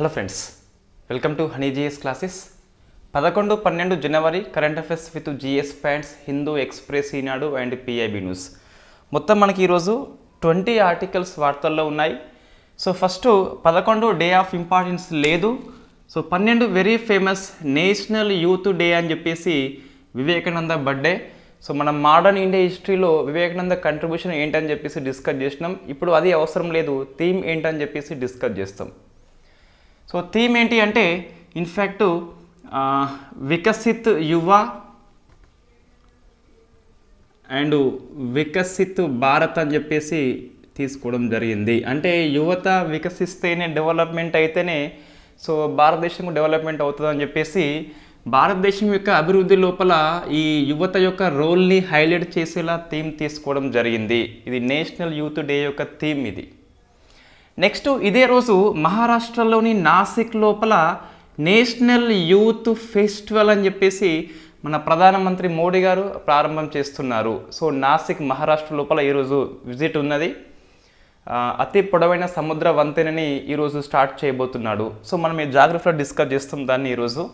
hello friends welcome to Honey GS classes పదకొండు పన్నెండు జనవరి కరెంట్ అఫేర్స్ విత్ జిఎస్ ప్యాంట్స్ Hindu Express Eenadu and PIB news మొత్తం మనకి ఈరోజు ట్వంటీ ఆర్టికల్స్ వార్తల్లో ఉన్నాయి సో ఫస్ట్ పదకొండు డే ఆఫ్ ఇంపార్టెన్స్ లేదు సో పన్నెండు very famous national youth day అని చెప్పేసి వివేకానంద బర్త్డే సో మనం మోడర్న్ ఇండియా హిస్టరీలో వివేకానంద కంట్రిబ్యూషన్ ఏంటని చెప్పేసి డిస్కస్ చేసినాం ఇప్పుడు అది అవసరం లేదు థీమ్ ఏంటని చెప్పేసి డిస్కస్ చేస్తాం సో థీమ్ ఏంటి అంటే ఇన్ఫ్యాక్ట్ వికసిత్ యువ అండ్ వికసిత్ భారత్ అని చెప్పేసి తీసుకోవడం జరిగింది అంటే యువత వికసిస్తేనే డెవలప్మెంట్ అయితేనే సో భారతదేశం డెవలప్మెంట్ అవుతుందని చెప్పేసి భారతదేశం యొక్క అభివృద్ధి లోపల ఈ యువత యొక్క రోల్ని హైలైట్ చేసేలా థీమ్ తీసుకోవడం జరిగింది ఇది నేషనల్ యూత్ డే యొక్క థీమ్ ఇది నెక్స్ట్ ఇదే రోజు మహారాష్ట్రలోని నాసిక్ లోపల నేషనల్ యూత్ ఫెస్టివల్ అని చెప్పేసి మన ప్రధానమంత్రి మోడీ గారు ప్రారంభం చేస్తున్నారు సో నాసిక్ మహారాష్ట్ర లోపల ఈరోజు విజిట్ ఉన్నది అతి పొడవైన సముద్ర వంతెనని ఈరోజు స్టార్ట్ చేయబోతున్నాడు సో మనం ఈ జాగ్రఫీలో డిస్కస్ చేస్తాం దాన్ని ఈరోజు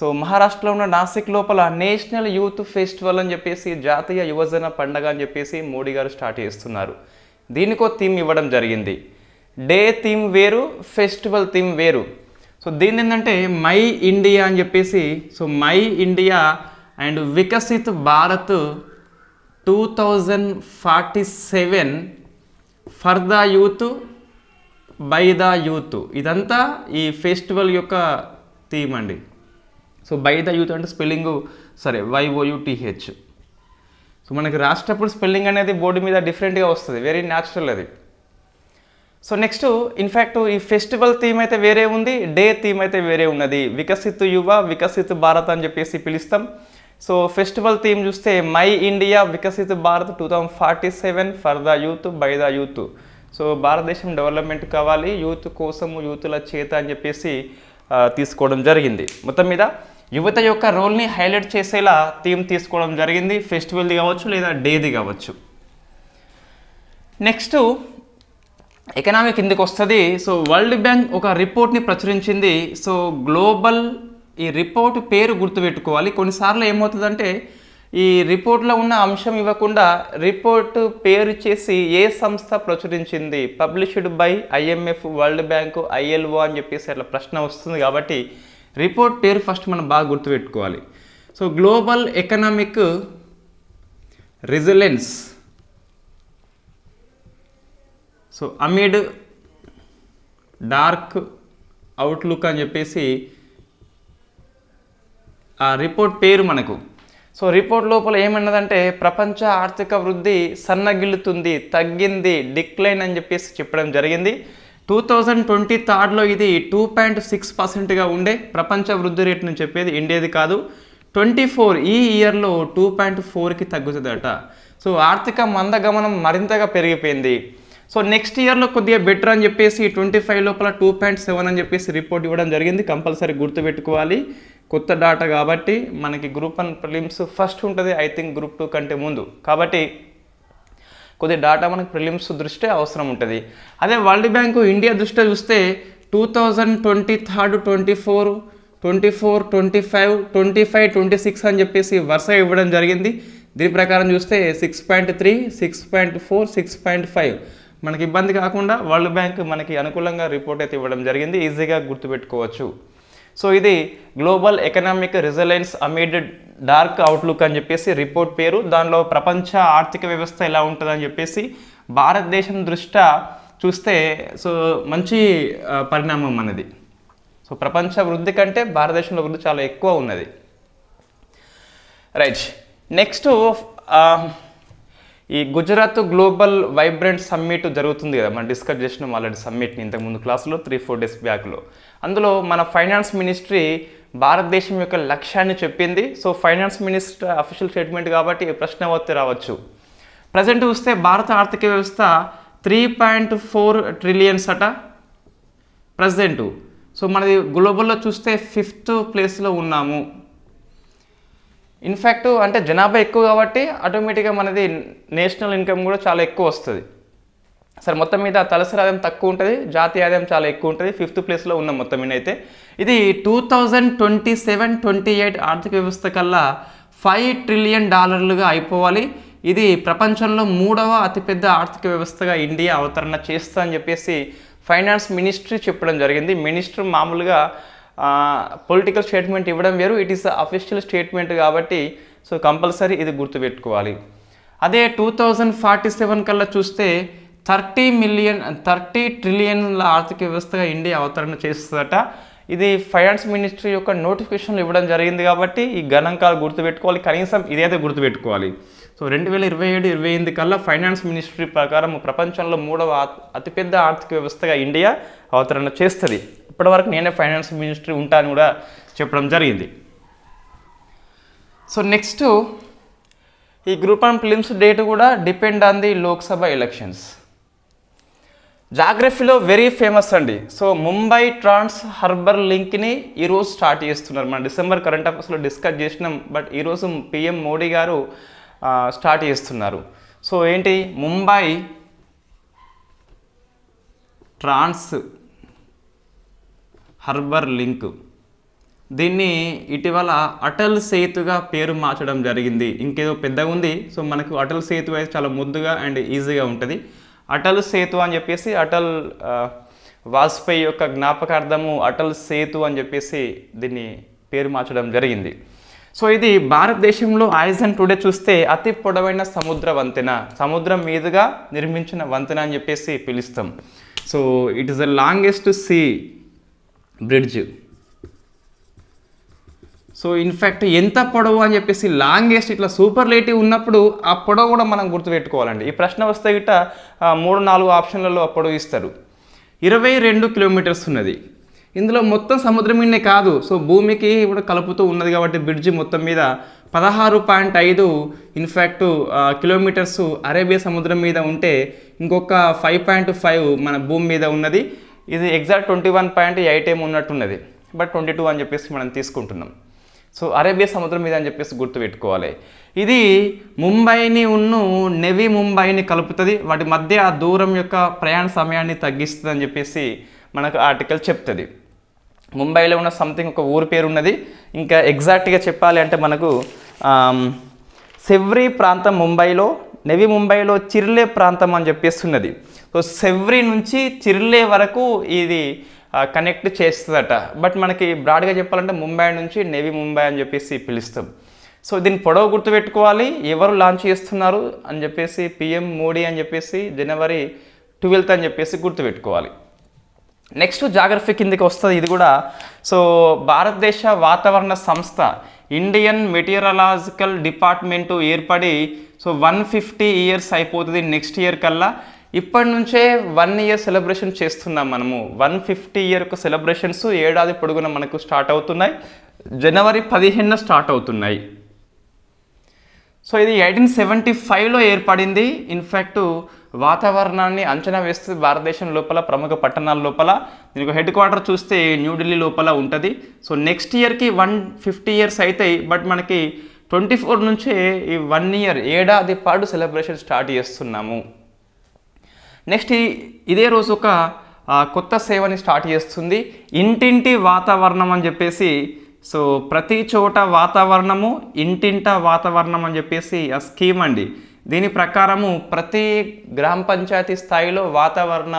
సో మహారాష్ట్రలో ఉన్న నాసిక్ లోపల నేషనల్ యూత్ ఫెస్టివల్ అని చెప్పేసి జాతీయ యువజన పండగ అని చెప్పేసి మోడీ గారు స్టార్ట్ చేస్తున్నారు దీనికో థీమ్ ఇవ్వడం జరిగింది డే థీమ్ వేరు ఫెస్టివల్ థీమ్ వేరు సో దీని ఏంటంటే మై ఇండియా అని చెప్పేసి so my India and Viksit Bharat two thousand forty seven for the youth by the youth ఇదంతా ఈ ఫెస్టివల్ యొక్క థీమ్ అండి సో బై ద యూత్ అంటే స్పెల్లింగు సరే వైఓయుటిహెచ్ సో మనకి రాష్ట్రపుడు స్పెల్లింగ్ అనేది బోర్డు మీద డిఫరెంట్గా వస్తుంది వెరీ న్యాచురల్ అది సో నెక్స్ట్ ఇన్ఫ్యాక్ట్ ఈ ఫెస్టివల్ థీమ్ అయితే వేరే ఉంది డే థీమ్ అయితే వేరే ఉన్నది వికసిత్ యువ వికసిత్ భారత్ అని చెప్పేసి పిలుస్తాం సో ఫెస్టివల్ థీమ్ చూస్తే my India Viksit Bharat two thousand forty seven for the youth by the youth so భారతదేశం డెవలప్మెంట్ కావాలి యూత్ కోసం యూత్ల చేత అని చెప్పేసి తీసుకోవడం జరిగింది మొత్తం మీద యువత యొక్క రోల్ని హైలైట్ చేసేలా థీమ్ తీసుకోవడం జరిగింది ఫెస్టివల్ది కావచ్చు లేదా డేది కావచ్చు నెక్స్ట్ ఎకనామీ కిందకి వస్తుంది సో వరల్డ్ బ్యాంక్ ఒక రిపోర్ట్ని ప్రచురించింది సో గ్లోబల్ ఈ రిపోర్ట్ పేరు గుర్తుపెట్టుకోవాలి కొన్నిసార్లు ఏమవుతుందంటే ఈ రిపోర్ట్లో ఉన్న అంశం ఇవ్వకుండా రిపోర్ట్ పేరు చేసి ఏ సంస్థ ప్రచురించింది published by IMF World Bank ILO అని చెప్పేసి అట్లా ప్రశ్న వస్తుంది కాబట్టి రిపోర్ట్ పేరు ఫస్ట్ మనం బాగా గుర్తుపెట్టుకోవాలి so global economic resilience so amid dark outlook అని చెప్పేసి ఆ రిపోర్ట్ పేరు మనకు సో రిపోర్ట్ లోపల ఏమన్నదంటే ప్రపంచ ఆర్థిక వృద్ధి సన్నగిల్లుతుంది తగ్గింది డిక్లైన్ అని చెప్పేసి చెప్పడం జరిగింది టూ థౌజండ్ ట్వంటీ థర్డ్లో ఇది టూ పాయింట్ సిక్స్ పర్సెంట్గా ఉండే ప్రపంచ వృద్ధి రేట్ నుంచి చెప్పేది ఇండియాది కాదు ట్వంటీ ఫోర్ ఈ ఇయర్లో టూ పాయింట్ ఫోర్కి తగ్గుతుందట సో ఆర్థిక మందగమనం మరింతగా పెరిగిపోయింది సో నెక్స్ట్ ఇయర్లో కొద్దిగా బెటర్ అని చెప్పేసి ట్వంటీ ఫైవ్ లోపల టూ పాయింట్ సెవెన్ అని చెప్పేసి రిపోర్ట్ ఇవ్వడం జరిగింది కంపల్సరీ గుర్తుపెట్టుకోవాలి కొత్త డాటా కాబట్టి మనకి గ్రూప్ వన్ ప్రిలిమ్స్ ఫస్ట్ ఉంటుంది ఐ థింక్ గ్రూప్ టూ కంటే ముందు కాబట్టి కొద్ది డాటా మనకు ప్రిలిమ్స్ దృష్టి అవసరం ఉంటుంది అదే వరల్డ్ బ్యాంకు ఇండియా దృష్ట్యా చూస్తే two thousand twenty third twenty four twenty four twenty five twenty five twenty six అని చెప్పేసి వరుసగా ఇవ్వడం జరిగింది దీని ప్రకారం చూస్తే six point three six point four six point five మనకి ఇబ్బంది కాకుండా వరల్డ్ బ్యాంక్ మనకి అనుకూలంగా రిపోర్ట్ అయితే ఇవ్వడం జరిగింది ఈజీగా గుర్తుపెట్టుకోవచ్చు సో ఇది global economic resilience amid dark outlook అని చెప్పేసి రిపోర్ట్ పేరు దానిలో ప్రపంచ ఆర్థిక వ్యవస్థ ఎలా ఉంటుందని చెప్పేసి భారతదేశం దృష్ట్యా చూస్తే సో మంచి పరిణామం అన్నది సో ప్రపంచ వృద్ధి కంటే భారతదేశంలో వృద్ధి చాలా ఎక్కువ ఉన్నది రైట్ నెక్స్ట్ ఈ గుజరాత్ గ్లోబల్ వైబ్రెంట్ సమ్మిట్ జరుగుతుంది కదా మనం డిస్కస్ చేసినాం ఆల్రెడీ సమ్మిట్ని ఇంతకుముందు క్లాసులో త్రీ ఫోర్ డేస్ బ్యాక్లో అందులో మన ఫైనాన్స్ మినిస్ట్రీ భారతదేశం యొక్క లక్ష్యాన్ని చెప్పింది so finance minister official statement కాబట్టి ప్రశ్న ఒత్తి రావచ్చు ప్రజెంట్ చూస్తే భారత ఆర్థిక వ్యవస్థ త్రీ పాయింట్ ఫోర్ ట్రిలియన్స్ అట ప్రజెంటు సో మనది గ్లోబల్లో చూస్తే ఫిఫ్త్ ప్లేస్లో ఉన్నాము ఇన్ఫ్యాక్ట్ అంటే జనాభా ఎక్కువ కాబట్టి ఆటోమేటిక్గా మనది నేషనల్ ఇన్కమ్ కూడా చాలా ఎక్కువ వస్తుంది సరే మొత్తం మీద తలసరి ఆదాయం తక్కువ ఉంటుంది జాతీయ ఆదాయం చాలా ఎక్కువ ఉంటుంది ఫిఫ్త్ ప్లేస్లో ఉన్నాం మొత్తం మీద అయితే ఇది two thousand twenty seven twenty eight ఆర్థిక వ్యవస్థ కల్లా ఫైవ్ ట్రిలియన్ డాలర్లుగా అయిపోవాలి ఇది ప్రపంచంలో మూడవ అతిపెద్ద ఆర్థిక వ్యవస్థగా ఇండియా అవతరణ చేస్తా అని చెప్పేసి ఫైనాన్స్ మినిస్ట్రీ చెప్పడం జరిగింది మినిస్టర్ మామూలుగా పొలిటికల్ స్టేట్మెంట్ ఇవ్వడం వేరు ఇట్ ఈస్ అఫీషియల్ స్టేట్మెంట్ కాబట్టి సో కంపల్సరీ ఇది గుర్తుపెట్టుకోవాలి అదే టూ థౌజండ్ ఫార్టీ సెవెన్ కల్లా చూస్తే థర్టీ మిలియన్ థర్టీ ట్రిలియన్ల ఆర్థిక వ్యవస్థగా ఇండియా అవతరణ చేస్తుందట ఇది ఫైనాన్స్ మినిస్ట్రీ యొక్క నోటిఫికేషన్లు ఇవ్వడం జరిగింది కాబట్టి ఈ గణాంకాలు గుర్తుపెట్టుకోవాలి కనీసం ఇదైతే గుర్తుపెట్టుకోవాలి సో రెండు వేల ఇరవై ఏడు ఇరవై ఎనిమిది కల్లా ఫైనాన్స్ మినిస్ట్రీ ప్రకారం ప్రపంచంలో మూడవ అతిపెద్ద ఆర్థిక వ్యవస్థగా ఇండియా అవతరణ చేస్తుంది ఇప్పటివరకు నేనే ఫైనాన్స్ మినిస్ట్రీ ఉంటాను కూడా చెప్పడం జరిగింది సో నెక్స్ట్ ఈ గ్రూప్ ఆన్ ఫిలిమ్స్ డేట్ కూడా depend on the Lok Sabha elections జాగ్రఫీలో వెరీ ఫేమస్ అండి సో ముంబై ట్రాన్స్ హర్బర్ లింక్ని ఈరోజు స్టార్ట్ చేస్తున్నారు మన డిసెంబర్ కరెంట్ అఫేర్స్లో డిస్కస్ చేసినాం బట్ ఈరోజు పిఎం మోడీ గారు స్టార్ట్ చేస్తున్నారు సో ఏంటి ముంబై ట్రాన్స్ హర్బర్ లింక్ దీన్ని ఇటీవల అటల్ సేతుగా పేరు మార్చడం జరిగింది ఇంకేదో పెద్దగా ఉంది సో మనకు అటల్ సేతు అయితే చాలా ముద్దుగా అండ్ ఈజీగా ఉంటుంది అటల్ సేతు అని చెప్పేసి అటల్ వాజ్పేయి యొక్క జ్ఞాపకార్థము అటల్ సేతు అని చెప్పేసి దీన్ని పేరు మార్చడం జరిగింది సో ఇది భారతదేశంలో ఐజన్ టుడే చూస్తే అతి పొడవైన సముద్ర వంతెన సముద్రం మీదుగా నిర్మించిన వంతెన అని చెప్పేసి పిలుస్తాం so it is the longest sea bridge so in fact ఎంత పొడవు అని చెప్పేసి లాంగెస్ట్ ఇట్లా సూపర్ లేటివ్ ఉన్నప్పుడు ఆ పొడవు కూడా మనం గుర్తుపెట్టుకోవాలండి ఈ ప్రశ్న వస్తే గిట్ట మూడు నాలుగు ఆప్షన్లలో అప్పుడు పొడవు ఇస్తారు ఇరవై రెండు కిలోమీటర్స్ ఉన్నది ఇందులో మొత్తం సముద్రం కాదు సో భూమికి ఇప్పుడు కలుపుతూ ఉన్నది కాబట్టి బ్రిడ్జి మొత్తం మీద పదహారు పాయింట్ ఐదు ఇన్ఫ్యాక్ట్ కిలోమీటర్స్ అరేబియా సముద్రం మీద ఉంటే ఇంకొక ఫైవ్ పాయింట్ ఫైవ్ మన భూమి మీద ఉన్నది ఇది exact twenty one point eight ఏం ఉన్నట్టున్నది బట్ ట్వంటీ టూ అని చెప్పేసి మనం తీసుకుంటున్నాం సో అరేబియా సముద్రం మీద అని చెప్పేసి గుర్తుపెట్టుకోవాలి ఇది ముంబైని ఉన్ను నెవీ ముంబైని కలుపుతుంది వాటి మధ్య ఆ దూరం యొక్క ప్రయాణ సమయాన్ని తగ్గిస్తుంది అని చెప్పేసి మనకు ఆర్టికల్ చెప్తుంది ముంబైలో ఉన్న సంథింగ్ ఒక ఊరు పేరు ఉన్నది ఇంకా ఎగ్జాక్ట్గా చెప్పాలి అంటే మనకు సెవ్రీ ప్రాంతం ముంబైలో నెవీ ముంబైలో చిర్లే ప్రాంతం అని చెప్పేస్తున్నది సో సెవ్రి నుంచి చిర్లే వరకు ఇది కనెక్ట్ చేస్తుందట బట్ మనకి బ్రాడ్గా చెప్పాలంటే ముంబై నుంచి నేవీ ముంబై అని చెప్పేసి పిలుస్తాం సో దీని పొడవు గుర్తుపెట్టుకోవాలి ఎవరు లాంచ్ చేస్తున్నారు అని చెప్పేసి పిఎం మోడీ అని చెప్పేసి జనవరి ట్వెల్త్ అని చెప్పేసి గుర్తుపెట్టుకోవాలి నెక్స్ట్ జాగ్రఫీ కిందకి వస్తుంది ఇది కూడా సో భారతదేశ వాతావరణ సంస్థ ఇండియన్ మెటీరియలాజికల్ డిపార్ట్మెంటు ఏర్పడి సో వన్ ఫిఫ్టీ ఇయర్స్ అయిపోతుంది నెక్స్ట్ ఇయర్ కల్లా ఇప్పటి నుంచే వన్ ఇయర్ సెలబ్రేషన్ చేస్తున్నాం మనము వన్ ఫిఫ్టీ ఇయర్కు సెలబ్రేషన్స్ ఏడాది పొడుగున మనకు స్టార్ట్ అవుతున్నాయి జనవరి పదిహేనున స్టార్ట్ అవుతున్నాయి సో ఇది ఎయిటీన్ సెవెంటీ ఫైవ్లో ఏర్పడింది ఇన్ఫ్యాక్ట్ వాతావరణాన్ని అంచనా వేస్తుంది భారతదేశం లోపల ప్రముఖ పట్టణాల లోపల దీనికి హెడ్ క్వార్టర్ చూస్తే న్యూఢిల్లీ లోపల ఉంటుంది సో నెక్స్ట్ ఇయర్కి వన్ ఫిఫ్టీ ఇయర్స్ అవుతాయి బట్ మనకి ట్వంటీ ఫోర్ నుంచే ఈ వన్ ఇయర్ ఏడాది పాటు సెలబ్రేషన్ స్టార్ట్ చేస్తున్నాము నెక్స్ట్ ఇదే రోజు ఒక కొత్త సేవని స్టార్ట్ చేస్తుంది ఇంటింటి వాతావరణం అని చెప్పేసి సో ప్రతి చోట వాతావరణము ఇంటింట వాతావరణం అని చెప్పేసి ఆ స్కీమ్ అండి దీని ప్రకారము ప్రతి గ్రామ పంచాయతీ స్థాయిలో వాతావరణ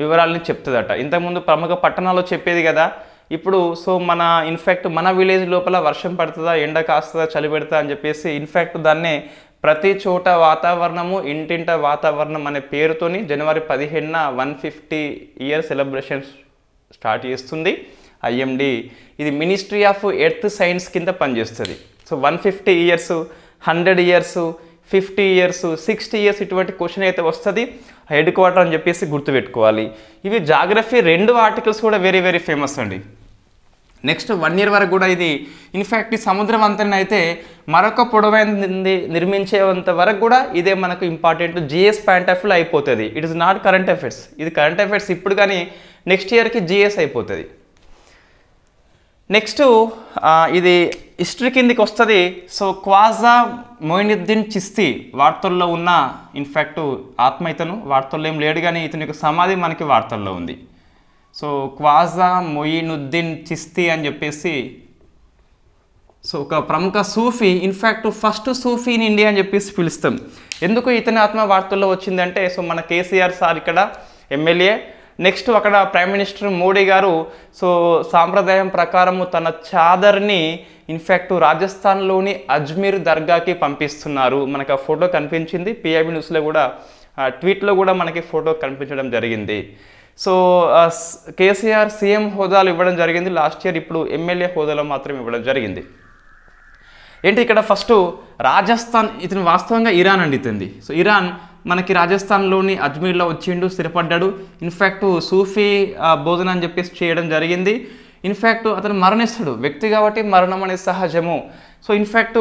వివరాలని చెప్తుందట ఇంతకుముందు ప్రముఖ పట్టణాల్లో చెప్పేది కదా ఇప్పుడు సో మన ఇన్ఫ్యాక్ట్ మన విలేజ్ లోపల వర్షం పడుతుందా ఎండ కాస్తుందా చలి పెడతా అని చెప్పేసి ఇన్ఫ్యాక్ట్ దాన్నే ప్రతి చోట వాతావరణము ఇంటింట వాతావరణం అనే పేరుతోని జనవరి పదిహేనున one fifty year celebrations start చేస్తుంది ఐఎండి ఇది మినిస్ట్రీ ఆఫ్ ఎర్త్ సైన్స్ కింద పనిచేస్తుంది so one fifty years hundred years fifty years sixty years ఇటువంటి క్వశ్చన్ అయితే వస్తుంది హెడ్ క్వార్టర్ అని చెప్పేసి గుర్తుపెట్టుకోవాలి ఇవి జాగ్రఫీ రెండు ఆర్టికల్స్ కూడా వెరీ వెరీ ఫేమస్ అండి నెక్స్ట్ వన్ ఇయర్ వరకు కూడా ఇది ఇన్ఫ్యాక్ట్ ఈ సముద్రం వంతెన అయితే మరొక పొడవైనది నిర్మించేంత వరకు కూడా ఇదే మనకు ఇంపార్టెంట్ జిఎస్ పాయింట్ ఆఫ్ వ్యూలో అయిపోతుంది it is not current affairs ఇది కరెంట్ అఫేర్స్ ఇప్పుడు కానీ నెక్స్ట్ ఇయర్కి జిఎస్ అయిపోతుంది నెక్స్ట్ ఇది హిస్టరీ కిందికి వస్తుంది సో క్వాజా మొయినుద్దీన్ చిస్తి వార్తల్లో ఉన్న ఇన్ఫ్యాక్ట్ ఆత్మ ఇతను వార్తల్లో ఏం లేడు కానీ ఇతని యొక్క సమాధి మనకి వార్తల్లో ఉంది సో క్వాజా మొయినుద్దీన్ చిస్తీ అని చెప్పేసి సో ఒక ప్రముఖ సూఫీ ఇన్ఫ్యాక్ట్ ఫస్ట్ సూఫీ ఇన్ ఇండియా అని చెప్పేసి పిలుస్తాం ఎందుకు ఇతని ఆత్మ వార్తల్లో వచ్చిందంటే సో మన కేసీఆర్ సార్ ఇక్కడ ఎమ్మెల్యే నెక్స్ట్ అక్కడ prime minister Modi garu so సాంప్రదాయం ప్రకారము తన చాదర్ని ఇన్ఫ్యాక్ట్ రాజస్థాన్లోని అజ్మీర్ దర్గాకి పంపిస్తున్నారు మనకు ఆ ఫోటో కనిపించింది పిఐబి న్యూస్లో కూడా ట్వీట్లో కూడా మనకి ఫోటో కనిపించడం జరిగింది సో కేసీఆర్ సీఎం హోదాలు ఇవ్వడం జరిగింది లాస్ట్ ఇయర్ ఇప్పుడు ఎమ్మెల్యే హోదాలో మాత్రం ఇవ్వడం జరిగింది ఏంటి ఇక్కడ ఫస్ట్ రాజస్థాన్ ఇతను వాస్తవంగా ఇరాన్ అండి ఇతంది సో ఇరాన్ మనకి రాజస్థాన్లోని అజ్మీర్లో వచ్చిండు స్థిరపడ్డాడు ఇన్ఫ్యాక్ట్ సూఫీ భోజనం అని చెప్పేసి చేయడం జరిగింది ఇన్ఫ్యాక్ట్ అతను మరణిస్తాడు వ్యక్తి కాబట్టి మరణం అనేది సహజము సో ఇన్ఫ్యాక్ట్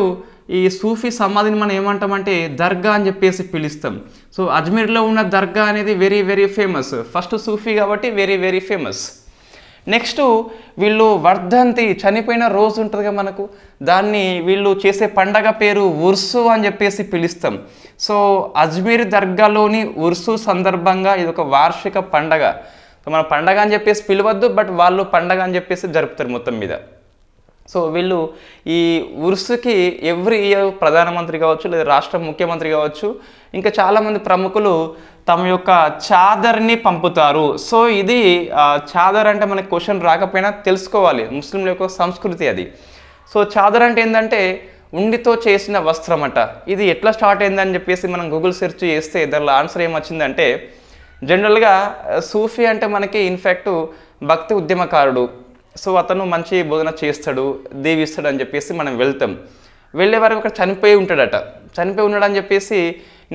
ఈ సూఫీ సమాధిని మనం ఏమంటామంటే దర్గా అని చెప్పేసి పిలుస్తాం సో అజ్మీర్లో ఉన్న దర్గా అనేది వెరీ వెరీ ఫేమస్ ఫస్ట్ సూఫీ కాబట్టి వెరీ వెరీ ఫేమస్ నెక్స్ట్ వీళ్ళు వర్ధంతి చనిపోయిన రోజు ఉంటుందిగా మనకు దాన్ని వీళ్ళు చేసే పండగ పేరు ఉర్సు అని చెప్పేసి పిలుస్తాం సో అజ్మీర్ దర్గాలోని ఉర్సు సందర్భంగా ఇది ఒక వార్షిక పండగ సో మన పండగ అని చెప్పేసి పిలవద్దు బట్ వాళ్ళు పండగ అని చెప్పేసి జరుపుతారు మొత్తం మీద సో వీళ్ళు ఈ ఉర్సుకి ఎవ్రీ ఇయర్ ప్రధానమంత్రి కావచ్చు లేదా రాష్ట్ర ముఖ్యమంత్రి కావచ్చు ఇంకా చాలామంది ప్రముఖులు తమ యొక్క చాదర్ని పంపుతారు సో ఇది చాదర్ అంటే మనకి క్వశ్చన్ రాకపోయినా తెలుసుకోవాలి ముస్లింల యొక్క సంస్కృతి అది సో చాదర్ అంటే ఏంటంటే ఉండితో చేసిన వస్త్రం అట ఇది ఎట్లా స్టార్ట్ అయిందని చెప్పేసి మనం గూగుల్ సెర్చ్ చేస్తే దానిలో ఆన్సర్ ఏమొచ్చిందంటే జనరల్గా సూఫీ అంటే మనకి ఇన్ఫ్యాక్ట్ భక్తి ఉద్యమకారుడు సో అతను మంచి బోధన చేస్తాడు దేవిస్తాడు అని చెప్పేసి మనం వెళ్తాం వెళ్ళే వరకు అక్కడ చనిపోయి ఉంటాడట చనిపోయి ఉన్నాడు అని చెప్పేసి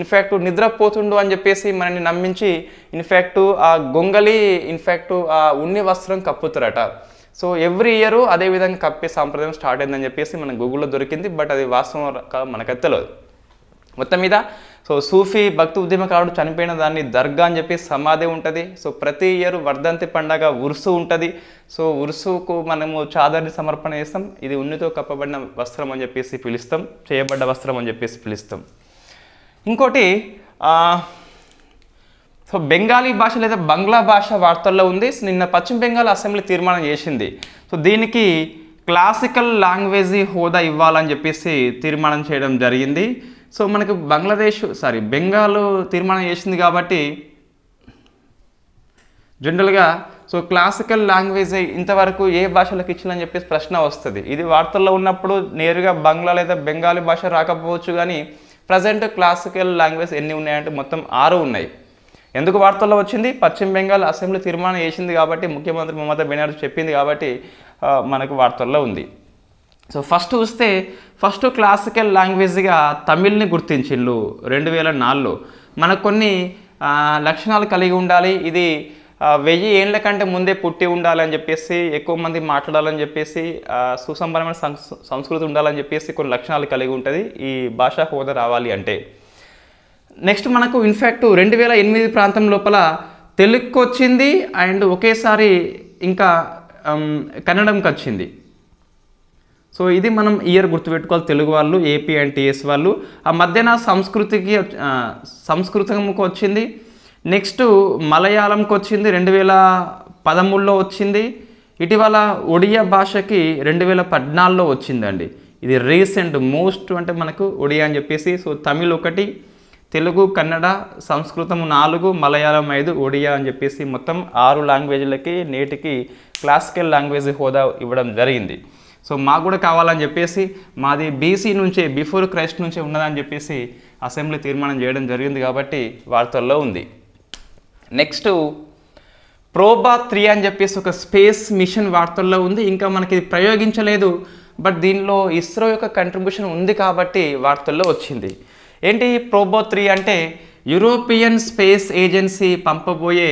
ఇన్ఫ్యాక్ట్ నిద్రపోతుండు అని చెప్పేసి మనల్ని నమ్మించి ఇన్ఫ్యాక్ట్ ఆ గొంగలి ఇన్ఫ్యాక్ట్ ఆ ఉన్ని వస్త్రం కప్పుతారట సో ఎవ్రీ ఇయర్ అదే విధంగా కప్పే సాంప్రదాయం స్టార్ట్ అయిందని చెప్పేసి మన గూగుల్లో దొరికింది బట్ అది వాస్తవం మనకు తెలియదు మొత్తం మీద సో సూఫీ భక్తి ఉద్యమకారుడు చనిపోయిన దాన్ని దర్గా అని చెప్పి సమాధి ఉంటుంది సో ప్రతి ఇయర్ వర్ధంతి పండగ ఉరుసు ఉంటుంది సో ఉరుసుకు మనము చాదర్ని సమర్పణ చేస్తాం ఇది ఉన్నితో కప్పబడిన వస్త్రం అని చెప్పేసి పిలుస్తాం చేయబడ్డ వస్త్రం అని చెప్పేసి పిలుస్తాం ఇంకోటి సో బెంగాలీ భాష లేదా బంగ్లా భాష వార్తల్లో ఉంది నిన్న పశ్చిమ బెంగాల్ అసెంబ్లీ తీర్మానం చేసింది సో దీనికి క్లాసికల్ లాంగ్వేజీ హోదా ఇవ్వాలని చెప్పేసి తీర్మానం చేయడం జరిగింది సో మనకు బంగ్లాదేశ్ సారీ బెంగాల్ తీర్మానం చేసింది కాబట్టి జనరల్గా సో క్లాసికల్ లాంగ్వేజ్ ఇంతవరకు ఏ భాషలకు ఇచ్చిందని చెప్పేసి ప్రశ్న వస్తుంది ఇది వార్తల్లో ఉన్నప్పుడు నేరుగా బంగ్లా లేదా బెంగాలీ భాష రాకపోవచ్చు కానీ ప్రజెంట్ క్లాసికల్ లాంగ్వేజ్ ఎన్ని ఉన్నాయంటే మొత్తం ఆరు ఉన్నాయి ఎందుకు వార్తల్లో వచ్చింది పశ్చిమ బెంగాల్ అసెంబ్లీ తీర్మానం చేసింది కాబట్టి ముఖ్యమంత్రి మమతా బెనర్జీ చెప్పింది కాబట్టి మనకు వార్తల్లో ఉంది సో ఫస్ట్ చూస్తే ఫస్ట్ క్లాసికల్ లాంగ్వేజ్గా తమిళ్ని గుర్తించిండ్రు రెండు వేల నాలుగులో మనకు కొన్ని లక్షణాలు కలిగి ఉండాలి ఇది వెయ్యి ఏళ్ళ కంటే ముందే పుట్టి ఉండాలి అని చెప్పేసి ఎక్కువ మంది మాట్లాడాలని చెప్పేసి సుసంపన్నమైన సంస్కృతి ఉండాలని చెప్పేసి కొన్ని లక్షణాలు కలిగి ఉంటుంది ఈ భాష హోదా రావాలి అంటే నెక్స్ట్ మనకు ఇన్ఫ్యాక్ట్ రెండు వేల ఎనిమిది ప్రాంతం లోపల తెలుగుకి వచ్చింది అండ్ ఒకేసారి ఇంకా కన్నడంకి వచ్చింది సో ఇది మనం ఇయర్ గుర్తుపెట్టుకోవాలి తెలుగు వాళ్ళు ఏపీ అండ్ టీఎస్ వాళ్ళు ఆ మధ్యన సంస్కృతికి సంస్కృతంకి వచ్చింది నెక్స్ట్ మలయాళంకి వచ్చింది రెండు వేల పదమూడులో వచ్చింది ఇటీవల ఒడియా భాషకి రెండు వేల పద్నాలుగులో వచ్చిందండి ఇది రీసెంట్ మోస్ట్ అంటే మనకు ఒడియా అని చెప్పేసి సో తమిళ్ ఒకటి తెలుగు కన్నడ సంస్కృతం నాలుగు మలయాళం ఐదు ఒడియా అని చెప్పేసి మొత్తం ఆరు లాంగ్వేజ్లకి నేటికి క్లాసికల్ లాంగ్వేజ్ హోదా ఇవ్వడం జరిగింది సో మాకు కూడా కావాలని చెప్పేసి మాది బీసీ నుంచే బిఫోర్ క్రైస్ట్ నుంచే ఉన్నదని చెప్పేసి అసెంబ్లీ తీర్మానం చేయడం జరిగింది కాబట్టి వార్తల్లో ఉంది నెక్స్ట్ ప్రోబా త్రీ అని చెప్పేసి ఒక స్పేస్ మిషన్ వార్తల్లో ఉంది ఇంకా మనకి ప్రయోగించలేదు బట్ దీనిలో ఇస్రో యొక్క కంట్రిబ్యూషన్ ఉంది కాబట్టి వార్తల్లో వచ్చింది ఏంటి ప్రోబో త్రీ అంటే యూరోపియన్ స్పేస్ ఏజెన్సీ పంపబోయే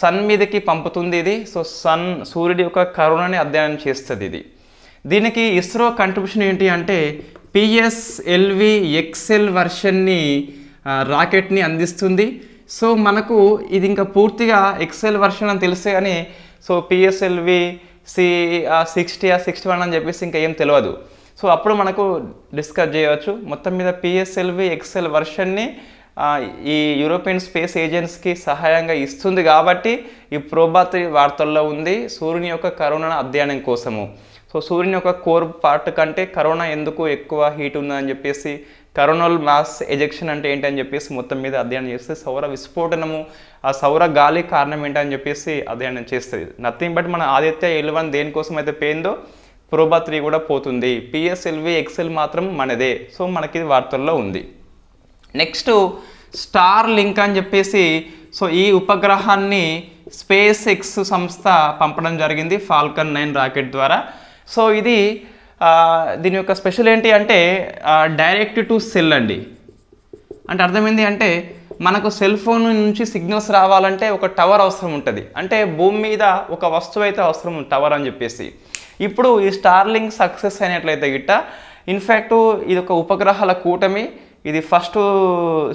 సన్ మీదకి పంపుతుంది ఇది సో సన్ సూర్యుడి యొక్క కరోనాని అధ్యయనం చేస్తుంది ఇది దీనికి ఇస్రో కంట్రిబ్యూషన్ ఏంటి అంటే పిఎస్ఎల్వి ఎక్సెల్ వర్షన్ని రాకెట్ని అందిస్తుంది సో మనకు ఇది ఇంకా పూర్తిగా ఎక్సెల్ వర్షన్ అని తెలిస్తే కానీ సో పిఎస్ఎల్వి సి సిక్స్టీ ఆ సిక్స్టీ వన్ అని చెప్పేసి ఇంకా ఏం తెలియదు సో అప్పుడు మనకు డిస్కస్ చేయవచ్చు మొత్తం మీద పిఎస్ఎల్వి ఎక్సెల్ వర్షన్ని ఈ యూరోపియన్ స్పేస్ ఏజెన్సీకి సహాయంగా ఇస్తుంది కాబట్టి ఈ ప్రోబాత్ వార్తల్లో ఉంది సూర్యుని యొక్క కరోనా అధ్యయనం కోసము సో సూర్యుని యొక్క కోర్ పార్ట్ కంటే కరోనా ఎందుకు ఎక్కువ హీట్ ఉందని చెప్పేసి కరోనల్ మాస్ ఎజెక్షన్ అంటే ఏంటని చెప్పేసి మొత్తం మీద అధ్యయనం చేస్తే సౌర విస్ఫోటనము ఆ సౌర గాలి కారణం ఏంటని చెప్పేసి అధ్యయనం చేస్తుంది నథింగ్ బట్ మన ఆదిత్య ఎలువన్ దేనికోసం అయితే పోయిందో ప్రోబా త్రీ కూడా పోతుంది పిఎస్ఎల్వి ఎక్సెల్ మాత్రం మనదే సో మనకి వార్తల్లో ఉంది నెక్స్ట్ స్టార్ లింక్ అని చెప్పేసి సో ఈ ఉపగ్రహాన్ని స్పేస్ ఎక్స్ సంస్థ పంపడం జరిగింది ఫాల్కన్ నైన్ రాకెట్ ద్వారా సో ఇది దీని యొక్క స్పెషల్ ఏంటి అంటే డైరెక్ట్ టు సెల్ అండి అంటే అర్థమైంది అంటే మనకు సెల్ ఫోన్ నుంచి సిగ్నల్స్ రావాలంటే ఒక టవర్ అవసరం ఉంటుంది అంటే భూమి మీద ఒక వస్తువు అయితే అవసరం టవర్ అని చెప్పేసి ఇప్పుడు ఈ స్టార్లింగ్ సక్సెస్ అయినట్లయితే గిట్ట ఇన్ఫ్యాక్టు ఇది ఒక ఉపగ్రహాల కూటమి ఇది ఫస్ట్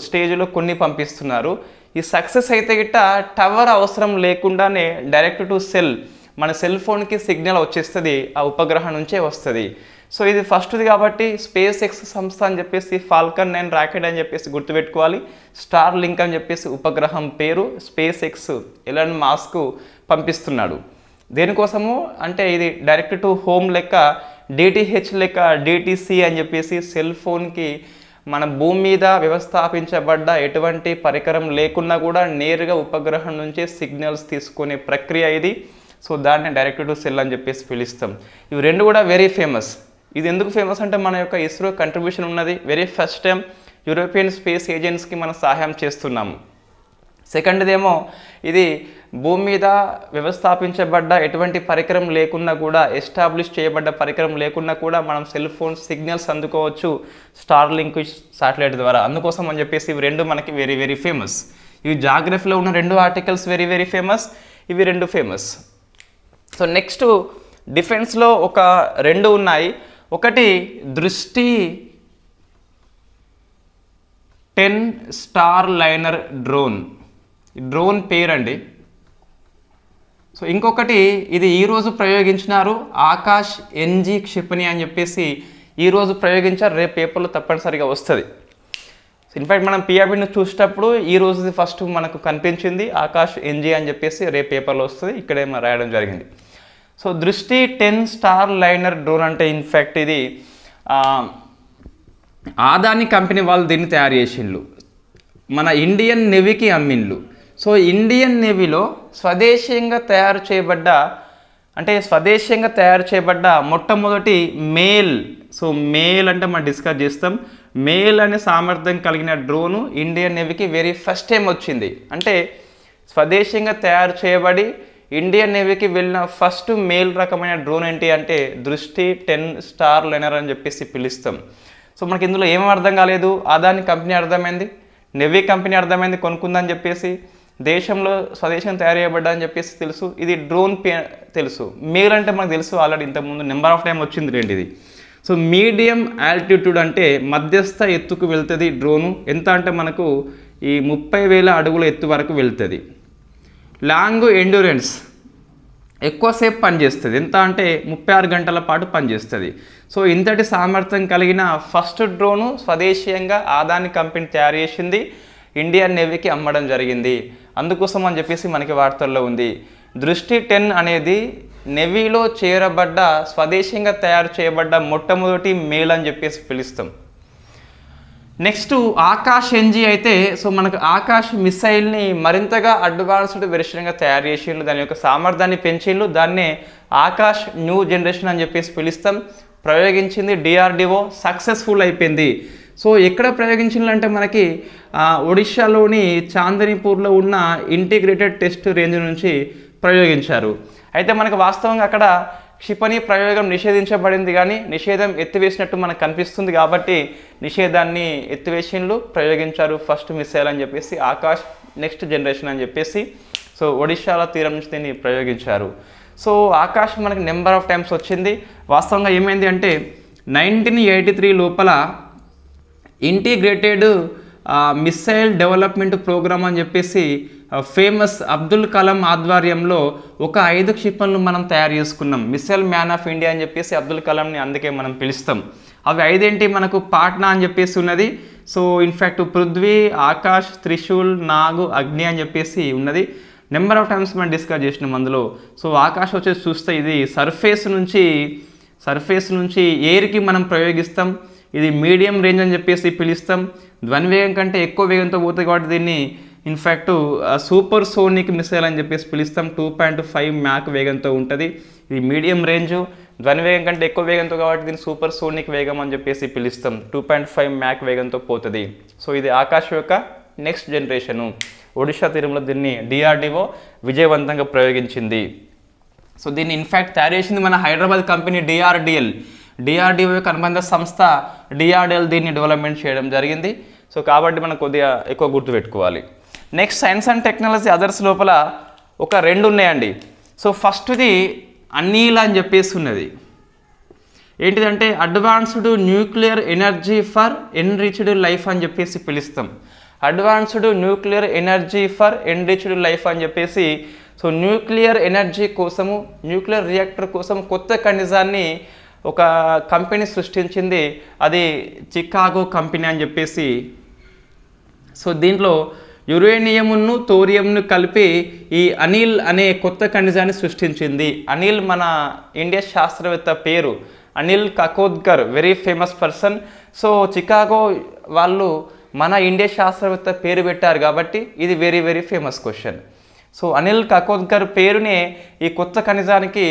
స్టేజ్లో కొన్ని పంపిస్తున్నారు ఈ సక్సెస్ అయితే గిట్ట టవర్ అవసరం లేకుండానే డైరెక్ట్ టు సెల్ మన సెల్ ఫోన్కి సిగ్నల్ వచ్చేస్తుంది ఆ ఉపగ్రహం నుంచే వస్తుంది సో ఇది ఫస్ట్ది కాబట్టి స్పేస్ ఎక్స్ సంస్థ అని చెప్పేసి ఫాల్కన్ నైన్ రాకెట్ అని చెప్పేసి గుర్తుపెట్టుకోవాలి స్టార్ లింక్ అని చెప్పేసి ఉపగ్రహం పేరు స్పేస్ ఎక్స్ ఎలాన్ మాస్క్ పంపిస్తున్నాడు దేనికోసము అంటే ఇది డైరెక్ట్ టు హోమ్ లెక్క డిటిహెచ్ లెక్క డిటిసి అని చెప్పేసి సెల్ ఫోన్కి మన భూమి మీద వ్యవస్థాపించబడ్డ ఎటువంటి పరికరం లేకున్నా కూడా నేరుగా ఉపగ్రహం నుంచి సిగ్నల్స్ తీసుకునే ప్రక్రియ ఇది సో దాన్ని డైరెక్ట్ టు సెల్ అని చెప్పేసి పిలుస్తాం ఇవి రెండు కూడా వెరీ ఫేమస్ ఇది ఎందుకు ఫేమస్ అంటే మన యొక్క ఇస్రో కంట్రిబ్యూషన్ ఉన్నది very first time European space ఏజెన్సీకి మనం సహాయం చేస్తున్నాము సెకండ్దేమో ఇది భూమి మీద వ్యవస్థాపించబడ్డ ఎటువంటి పరికరం లేకున్నా కూడా ఎస్టాబ్లిష్ చేయబడ్డ పరికరం లేకున్నా కూడా మనం సెల్ ఫోన్ సిగ్నల్స్ అందుకోవచ్చు స్టార్ లింక్ సాటిలైట్ ద్వారా అందుకోసం అని చెప్పేసి ఇవి రెండు మనకి వెరీ వెరీ ఫేమస్ ఇవి జాగ్రఫీలో ఉన్న రెండు ఆర్టికల్స్ వెరీ వెరీ ఫేమస్ ఇవి రెండు ఫేమస్ సో నెక్స్ట్ డిఫెన్స్లో ఒక రెండు ఉన్నాయి ఒకటి Drishti ten Starliner drone drone పేరండి సో ఇంకొకటి ఇది ఈరోజు ప్రయోగించినారు ఆకాష్ ఎన్జీ క్షిపణి అని చెప్పేసి ఈరోజు ప్రయోగించారు రేపు పేపర్లో తప్పనిసరిగా వస్తుంది ఇన్ఫ్యాక్ట్ మనం పిఆర్బిని చూసేటప్పుడు ఈ రోజుది ఫస్ట్ మనకు కనిపించింది ఆకాష్ ఎన్జీ అని చెప్పేసి రేపు పేపర్లో వస్తుంది ఇక్కడే మనం రాయడం జరిగింది so Drishti ten Starliner drone అంటే ఇన్ఫ్యాక్ట్ ఇది ఆదాని కంపెనీ వాళ్ళు దీన్ని తయారు చేసిండ్లు మన ఇండియన్ నెవికి అమ్మిండ్లు సో ఇండియన్ నేవీలో స్వదేశీయంగా తయారు చేయబడ్డ అంటే స్వదేశీయంగా తయారు చేయబడ్డ మొట్టమొదటి మేల్ సో మేల్ అంటే మనం డిస్కస్ చేస్తాం మేల్ అనే సామర్థ్యం కలిగిన డ్రోను ఇండియన్ నేవీకి వెరీ ఫస్ట్ టైం వచ్చింది అంటే స్వదేశీయంగా తయారు చేయబడి ఇండియన్ నేవీకి వెళ్ళిన ఫస్ట్ మేల్ రకమైన డ్రోన్ ఏంటి అంటే దృష్టి టెన్ స్టార్ లెనర్ అని చెప్పేసి పిలుస్తాం సో మనకి ఇందులో ఏం అర్థం కాలేదు అదాని కంపెనీ అర్థమైంది నెవీ కంపెనీ అర్థమైంది కొనుక్కుందని చెప్పేసి దేశంలో స్వదేశం తయారు చేయబడ్డా అని చెప్పేసి తెలుసు ఇది డ్రోన్ పే తెలుసు మేల్ అంటే మనకు తెలుసు ఆల్రెడీ ఇంతకుముందు నెంబర్ ఆఫ్ టైం వచ్చింది రెండు ఇది సో మీడియం ఆల్టిట్యూడ్ అంటే మధ్యస్థ ఎత్తుకు వెళ్తుంది డ్రోను ఎంత అంటే మనకు ఈ ముప్పై వేల అడుగుల ఎత్తు వరకు వెళ్తుంది లాంగ్ ఎండ్యూరెన్స్ ఎక్కువసేపు పనిచేస్తుంది ఎంత అంటే ముప్పై ఆరు గంటల పాటు పనిచేస్తుంది సో ఇంతటి సామర్థ్యం కలిగిన ఫస్ట్ డ్రోను స్వదేశీయంగా ఆదాని కంపెనీ తయారు చేసింది ఇండియన్ నేవీకి అమ్మడం జరిగింది అందుకోసం అని చెప్పేసి మనకి వార్తల్లో ఉంది దృష్టి టెన్ అనేది నెవీలో చేరబడ్డ స్వదేశంగా తయారు చేయబడ్డ మొట్టమొదటి మేల్ అని చెప్పేసి పిలుస్తాం నెక్స్ట్ ఆకాష్ ఎన్జీ అయితే సో మనకు ఆకాష్ మిసైల్ని మరింతగా అడ్వాన్స్డ్ వెరిషన్గా తయారు చేసిండ్రు దాని యొక్క సామర్థ్యాన్ని పెంచిండ్రు దాన్నే ఆకాష్ న్యూ జనరేషన్ అని చెప్పేసి పిలుస్తాం ప్రయోగించింది డిఆర్డిఓ సక్సెస్ఫుల్ అయిపోయింది సో ఎక్కడ ప్రయోగించాలంటే మనకి ఒడిశాలోని చాందనీపూర్లో ఉన్న ఇంటిగ్రేటెడ్ టెస్ట్ రేంజ్ నుంచి ప్రయోగించారు అయితే మనకు వాస్తవంగా అక్కడ క్షిపణి ప్రయోగం నిషేధించబడింది కానీ నిషేధం ఎత్తివేసినట్టు మనకు కనిపిస్తుంది కాబట్టి నిషేధాన్ని ఎత్తివేసిన్లు ప్రయోగించారు ఫస్ట్ మిసైల్ అని చెప్పేసి ఆకాష్ నెక్స్ట్ జనరేషన్ అని చెప్పేసి సో ఒడిశాల తీరం నుంచి దీన్ని ప్రయోగించారు సో ఆకాష్ మనకి నెంబర్ ఆఫ్ టైమ్స్ వచ్చింది వాస్తవంగా ఏమైంది అంటే నైన్టీన్ ఎయిటీ త్రీ లోపల ఇంటిగ్రేటెడ్ మిసైల్ డెవలప్మెంట్ ప్రోగ్రామ్ అని చెప్పేసి ఫేమస్ అబ్దుల్ కలాం ఆధ్వర్యంలో ఒక ఐదు క్షిపణులు మనం తయారు చేసుకున్నాం మిసైల్ మ్యాన్ ఆఫ్ ఇండియా అని చెప్పేసి అబ్దుల్ కలాంని అందుకే మనం పిలుస్తాం అవి ఐదేంటి మనకు పాట్నా అని చెప్పేసి ఉన్నది సో ఇన్ఫ్యాక్ట్ పృథ్వీ ఆకాష్ త్రిశూల్ నాగు అగ్ని అని చెప్పేసి ఉన్నది నెంబర్ ఆఫ్ టైమ్స్ మనం డిస్కస్ చేసినాం అందులో సో ఆకాష్ వచ్చేసి చూస్తే ఇది సర్ఫేస్ నుంచి సర్ఫేస్ నుంచి ఎయిర్కి మనం ప్రయోగిస్తాం ఇది మీడియం రేంజ్ అని చెప్పేసి పిలుస్తాం ధ్వని వేగం కంటే ఎక్కువ వేగంతో పోతుంది కాబట్టి దీన్ని ఇన్ఫ్యాక్ట్ సూపర్ సోనిక్ మిసైల్ అని చెప్పేసి పిలుస్తాం టూ పాయింట్ ఫైవ్ మ్యాక్ వేగంతో ఉంటుంది ఇది మీడియం రేంజ్ ధ్వనివేగం కంటే ఎక్కువ వేగంతో కాబట్టి దీన్ని సూపర్ సోనిక్ వేగం అని చెప్పేసి పిలుస్తాం టూ పాయింట్ ఫైవ్ మ్యాక్ వేగంతో పోతుంది సో ఇది ఆకాశ యొక్క నెక్స్ట్ జనరేషను ఒడిషా తీరంలో దీన్ని డిఆర్డిఓ విజయవంతంగా ప్రయోగించింది సో దీన్ని ఇన్ఫ్యాక్ట్ తయారు చేసింది మన హైదరాబాద్ కంపెనీ డిఆర్డిఎల్ డిఆర్డిఓ యొక్క అనుబంధ సంస్థ డిఆర్డిఎల్ దీన్ని డెవలప్మెంట్ చేయడం జరిగింది సో కాబట్టి మనం కొద్దిగా ఎక్కువ గుర్తుపెట్టుకోవాలి next science and technology others లోపల ఒక రెండు ఉన్నాయండి సో ఫస్ట్ది అన్నీలా అని చెప్పేసి ఉన్నది ఏంటిదంటే advanced nuclear energy for enriched life అని చెప్పేసి పిలుస్తాం advanced nuclear energy for enriched life అని చెప్పేసి సో న్యూక్లియర్ ఎనర్జీ కోసము న్యూక్లియర్ రియాక్టర్ కోసం కొత్త ఖనిజాన్ని ఒక కంపెనీ సృష్టించింది అది చికాగో కంపెనీ అని చెప్పేసి సో దీంట్లో యురేనియమును తోరియంను కలిపి ఈ అనిల్ అనే కొత్త ఖనిజాన్ని సృష్టించింది అనిల్ మన ఇండియా శాస్త్రవేత్త పేరు Anil Kakodkar very famous person so Chicago వాళ్ళు మన ఇండియా శాస్త్రవేత్త పేరు పెట్టారు కాబట్టి ఇది very very famous question so Anil Kakodkar పేరునే ఈ కొత్త ఖనిజానికి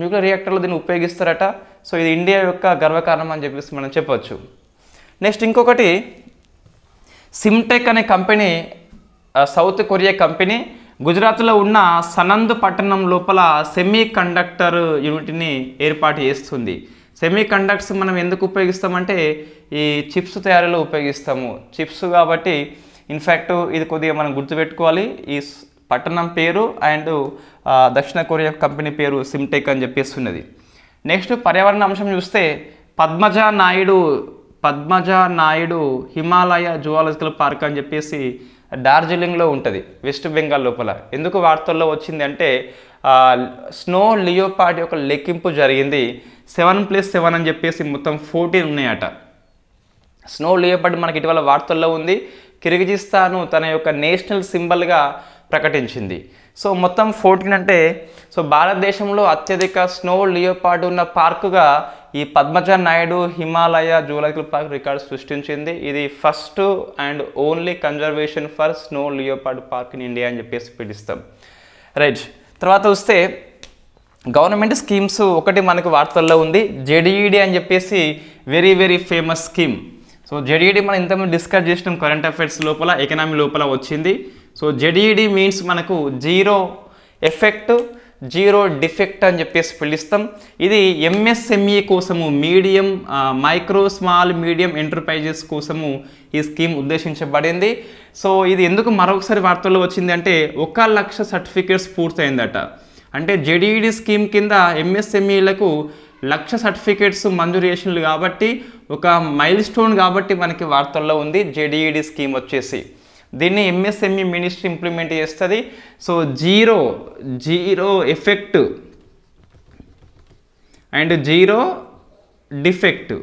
న్యూక్లియర్ రియాక్టర్లో దీన్ని ఉపయోగిస్తారట సో ఇది ఇండియా యొక్క గర్వకారణం అని చెప్పేసి మనం చెప్పవచ్చు నెక్స్ట్ ఇంకొకటి సిమ్టెక్ అనే కంపెనీ సౌత్ కొరియా కంపెనీ గుజరాత్లో ఉన్న సనంద్ పట్టణం లోపల సెమీ కండక్టర్ యూనిట్ని ఏర్పాటు చేస్తుంది సెమీ కండక్టర్స్ మనం ఎందుకు ఉపయోగిస్తామంటే ఈ చిప్స్ తయారీలో ఉపయోగిస్తాము చిప్స్ కాబట్టి ఇన్ఫ్యాక్ట్ ఇది కొద్దిగా మనం గుర్తుపెట్టుకోవాలి ఈ పట్టణం పేరు అండ్ దక్షిణ కొరియా కంపెనీ పేరు సిమ్టెక్ అని చెప్పేస్తున్నది నెక్స్ట్ పర్యావరణ అంశం చూస్తే పద్మజ నాయుడు పద్మజ నాయుడు హిమాలయ జువాలజికల్ పార్క్ అని చెప్పేసి డార్జిలింగ్లో ఉంటుంది వెస్ట్ బెంగాల్ లోపల ఎందుకు వార్తల్లో వచ్చింది అంటే స్నో లియోపార్డ్ యొక్క లెక్కింపు జరిగింది సెవెన్ ప్లస్ సెవెన్ అని చెప్పేసి మొత్తం ఫోర్టీన్ ఉన్నాయట స్నో లియోపార్డ్ మనకి ఇటీవల వార్తల్లో ఉంది కిర్గిజిస్తాను తన యొక్క నేషనల్ సింబల్గా ప్రకటించింది సో మొత్తం ఫోర్టీన్ అంటే సో భారతదేశంలో అత్యధిక స్నో లియోపార్డ్ ఉన్న పార్కుగా ఈ Padmaja Naidu Himalaya zoological park record సృష్టించింది ఇది first and only conservation for snow leopard park in India అని చెప్పేసి పిలుస్తాం రైట్ తర్వాత వస్తే గవర్నమెంట్ స్కీమ్స్ ఒకటి మనకు వార్తల్లో ఉంది జెడిఈడి అని చెప్పేసి very very famous scheme so ZED మనం ఇంతకుముందు డిస్కస్ చేసినాం కరెంట్ అఫైర్స్ లోపల ఎకనామీ లోపల వచ్చింది సో జెడిఈడి మీన్స్ మనకు జీరో ఎఫెక్ట్ జీరో డిఫెక్ట్ అని చెప్పేసి పిలుస్తాం ఇది ఎంఎస్ఎంఈ e కోసము medium micro small medium enterprises కోసము ఈ స్కీమ్ ఉద్దేశించబడింది సో ఇది ఎందుకు మరొకసారి వార్తల్లో వచ్చింది అంటే ఒక లక్ష సర్టిఫికేట్స్ పూర్తయిందట అంటే జెడిఈడి e స్కీమ్ కింద ఎంఎస్ఎంఈలకు e లక్ష సర్టిఫికేట్స్ మంజూరు చేసినట్లు కాబట్టి ఒక మైల్ స్టోన్ కాబట్టి మనకి వార్తల్లో ఉంది జెడిఈడి స్కీమ్ వచ్చేసి దీన్ని ఎంఎస్ఎంఈ మినిస్ట్రీ ఇంప్లిమెంట్ చేస్తుంది so zero zero effect and zero defect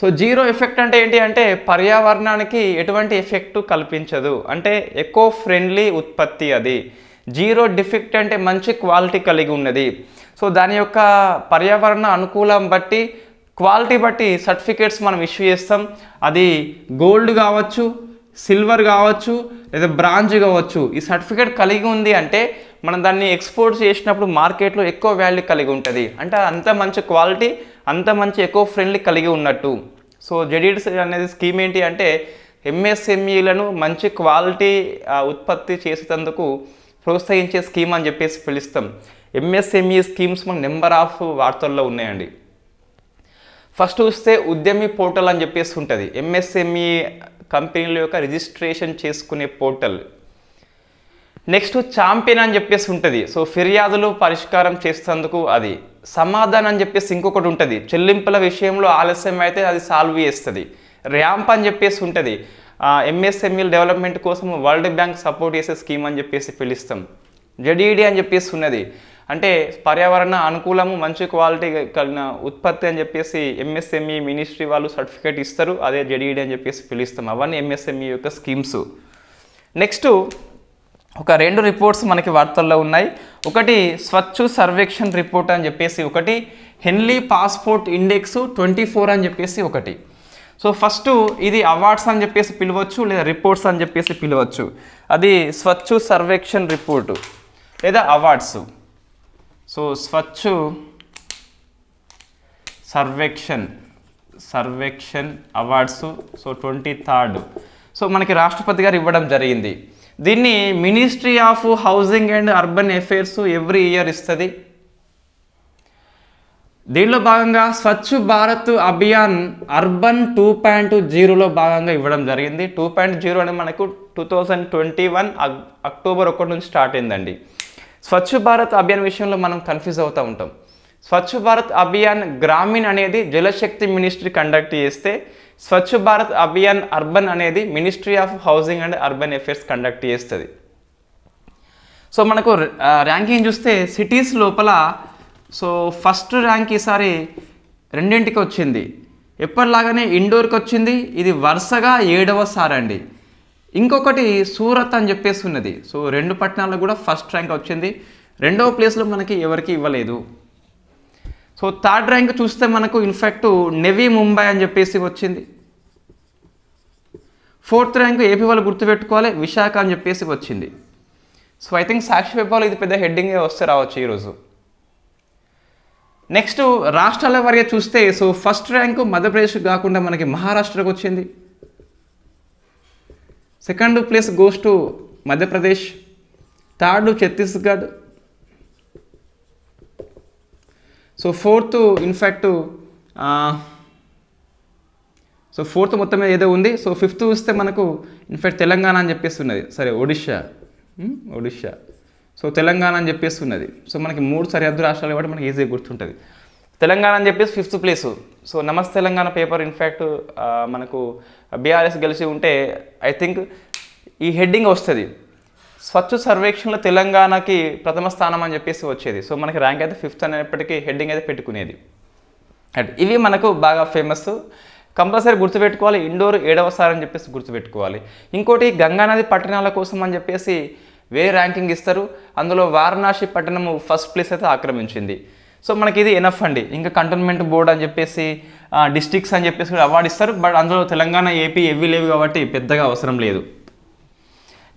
so zero effect అంటే ఏంటి అంటే పర్యావరణానికి ఎటువంటి ఎఫెక్ట్ కల్పించదు అంటే ఎకో ఫ్రెండ్లీ ఉత్పత్తి అది జీరో డిఫెక్ట్ అంటే మంచి క్వాలిటీ కలిగి ఉన్నది సో దాని యొక్క పర్యావరణ అనుకూలం బట్టి క్వాలిటీ బట్టి సర్టిఫికేట్స్ మనం ఇష్యూ చేస్తాం అది గోల్డ్ కావచ్చు సిల్వర్ కావచ్చు లేదా బ్రాంజ్ కావచ్చు ఈ సర్టిఫికేట్ కలిగి ఉంది అంటే మనం దాన్ని ఎక్స్పోర్ట్ చేసినప్పుడు మార్కెట్లో ఎక్కువ వాల్యూ కలిగి ఉంటుంది అంటే అంత మంచి క్వాలిటీ అంత మంచి ఎక్కువ ఫ్రెండ్లీ కలిగి ఉన్నట్టు సో జెడిడ్స్ అనేది స్కీమ్ ఏంటి అంటే ఎంఎస్ఎంఈలను e మంచి క్వాలిటీ ఉత్పత్తి చేసేందుకు ప్రోత్సహించే స్కీమ్ అని చెప్పేసి పిలుస్తాం ఎంఎస్ఎంఈ e స్కీమ్స్ మన నెంబర్ ఆఫ్ వార్తల్లో ఉన్నాయండి ఫస్ట్ చూస్తే ఉద్యమి పోర్టల్ అని చెప్పేసి ఉంటుంది ఎంఎస్ఎంఈ e కంపెనీల యొక్క రిజిస్ట్రేషన్ చేసుకునే పోర్టల్ నెక్స్ట్ ఛాంపియన్ అని చెప్పేసి ఉంటుంది సో ఫిర్యాదులు పరిష్కారం చేసేందుకు అది సమాధానం అని చెప్పేసి ఇంకొకటి ఉంటుంది చెల్లింపుల విషయంలో ఆలస్యం అయితే అది సాల్వ్ చేస్తుంది ర్యాంప్ అని చెప్పేసి ఉంటుంది ఎంఎస్ఎంఈల్ e డెవలప్మెంట్ కోసం వరల్డ్ బ్యాంక్ సపోర్ట్ చేసే స్కీమ్ అని చెప్పేసి పిలుస్తాం జడిఈడి అని చెప్పేసి ఉన్నది అంటే పర్యావరణ అనుకూలము మంచి క్వాలిటీ కలిగిన ఉత్పత్తి అని చెప్పేసి ఎంఎస్ఎంఈ మినిస్ట్రీ e వాళ్ళు సర్టిఫికేట్ ఇస్తారు అదే జడిఈడి e అని చెప్పేసి పిలుస్తాం అవన్నీ ఎంఎస్ఎంఈ e యొక్క స్కీమ్స్ నెక్స్ట్ ఒక రెండు రిపోర్ట్స్ మనకి వార్తల్లో ఉన్నాయి ఒకటి స్వచ్ఛ సర్వేక్షణ రిపోర్ట్ అని చెప్పేసి ఒకటి Henley passport index twenty four అని చెప్పేసి ఒకటి సో ఫస్ట్ ఇది అవార్డ్స్ అని చెప్పేసి పిలవచ్చు లేదా రిపోర్ట్స్ అని చెప్పేసి పిలవచ్చు అది స్వచ్ఛ సర్వేక్షణ్ రిపోర్టు లేదా awards so Swachh Survekshan Survekshan awards so twenty third so మనకి రాష్ట్రపతి గారు ఇవ్వడం జరిగింది దీన్ని ministry of housing and urban affairs every year ఇస్తుంది దీనిలో భాగంగా Swachh Bharat Abhiyan urban two point జీరోలో భాగంగా ఇవ్వడం జరిగింది టూ పాయింట్ జీరో అనేది మనకు two thousand twenty one October ఒకటి నుంచి స్టార్ట్ అయిందండి స్వచ్ఛ భారత్ అభియాన్ విషయంలో మనం కన్ఫ్యూజ్ అవుతూ ఉంటాం స్వచ్ఛ భారత్ అభియాన్ గ్రామీణ్ అనేది జలశక్తి మినిస్ట్రీ కండక్ట్ చేస్తే స్వచ్ఛ భారత్ అభియాన్ అర్బన్ అనేది ministry of housing and urban affairs conduct చేస్తుంది సో మనకు ర్యాంకింగ్ చూస్తే సిటీస్ లోపల సో ఫస్ట్ ర్యాంక్ ఈసారి రెండింటికి వచ్చింది ఎప్పటిలాగానే ఇండోర్కి వచ్చింది ఇది వరుసగా ఏడవసారి అండి ఇంకొకటి సూరత్ అని చెప్పేసి ఉన్నది సో రెండు పట్టణాల్లో కూడా ఫస్ట్ ర్యాంక్ వచ్చింది రెండవ ప్లేస్లో మనకి ఎవరికి ఇవ్వలేదు సో థర్డ్ ర్యాంక్ చూస్తే మనకు ఇన్ఫ్యాక్ట్ నెవీ ముంబై అని చెప్పేసి వచ్చింది ఫోర్త్ ర్యాంక్ ఏపీ వాళ్ళు గుర్తుపెట్టుకోవాలి విశాఖ అని చెప్పేసి వచ్చింది సో ఐ థింక్ సాక్షి పేపర్లో ఇది పెద్ద హెడ్డింగ్ వస్తే రావచ్చు ఈరోజు నెక్స్ట్ రాష్ట్రాల వారిగా చూస్తే సో ఫస్ట్ ర్యాంకు మధ్యప్రదేశ్ కాకుండా మనకి మహారాష్ట్రకు వచ్చింది second place goes to Madhya Pradesh third Chhattisgarh so fourth in fact so fourth మొత్తం మీద ఏదో ఉంది సో ఫిఫ్త్ వస్తే మనకు ఇన్ఫ్యాక్ట్ తెలంగాణ అని చెప్పేస్తున్నది సరే ఒడిషా ఒడిషా సో తెలంగాణ అని చెప్పేస్తున్నది సో మనకి మూడు సరిహద్దు రాష్ట్రాలు కాబట్టి మనకి ఈజీగా గుర్తుంటుంది తెలంగాణ అని చెప్పేసి fifth place so Namaste Telangana paper in fact మనకు బీఆర్ఎస్ గెలిచి ఉంటే ఐ థింక్ ఈ హెడ్డింగ్ వస్తుంది స్వచ్ఛ సర్వేక్షణలో తెలంగాణకి ప్రథమ స్థానం అని చెప్పేసి వచ్చేది సో మనకి ర్యాంక్ అయితే ఫిఫ్త్ అనేప్పటికీ హెడ్డింగ్ అయితే పెట్టుకునేది అట్ ఇవి మనకు బాగా ఫేమస్ కంపల్సరీ గుర్తుపెట్టుకోవాలి ఇండోర్ ఏడవసారి అని చెప్పేసి గుర్తుపెట్టుకోవాలి ఇంకోటి గంగానది పట్టణాల కోసం అని చెప్పేసి వేరే ర్యాంకింగ్ ఇస్తారు అందులో వారణాసి పట్టణము ఫస్ట్ ప్లేస్ అయితే ఆక్రమించింది సో మనకి ఇది ఎనఫ్ అండి ఇంకా కంటోన్మెంట్ బోర్డ్ అని చెప్పేసి డిస్ట్రిక్ట్స్ అని చెప్పేసి కూడా అవార్డు ఇస్తారు బట్ అందులో తెలంగాణ ఏపీ ఎవ్వి లేవు కాబట్టి పెద్దగా అవసరం లేదు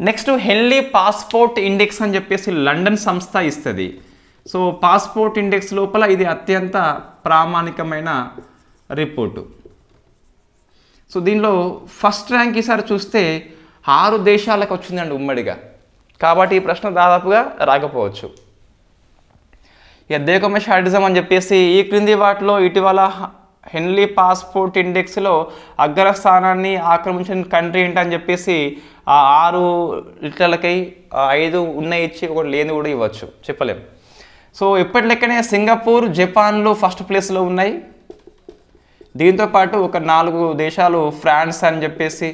నెక్స్ట్ హెన్లీ పాస్పోర్ట్ ఇండెక్స్ అని చెప్పేసి లండన్ సంస్థ ఇస్తుంది సో పాస్పోర్ట్ ఇండెక్స్ లోపల ఇది అత్యంత ప్రామాణికమైన రిపోర్టు సో దీనిలో ఫస్ట్ ర్యాంక్ ఈసారి చూస్తే ఆరు దేశాలకు వచ్చిందండి ఉమ్మడిగా కాబట్టి ఈ ప్రశ్న దాదాపుగా రాకపోవచ్చు ఇక దేకమషాటిజం అని చెప్పేసి ఈ క్రింది వాటిలో ఇటీవల హెన్లీ పాస్పోర్ట్ ఇండెక్స్లో అగ్రస్థానాన్ని ఆక్రమించిన కంట్రీ ఏంటని చెప్పేసి ఆ ఆరు లీటర్లకై ఐదు ఉన్నాయి ఇచ్చి ఒకటి లేని కూడా ఇవ్వచ్చు చెప్పలేం సో ఇప్పటి లెక్కనే సింగపూర్ జపాన్లు ఫస్ట్ ప్లేస్లో ఉన్నాయి దీంతోపాటు ఒక నాలుగు దేశాలు ఫ్రాన్స్ అని చెప్పేసి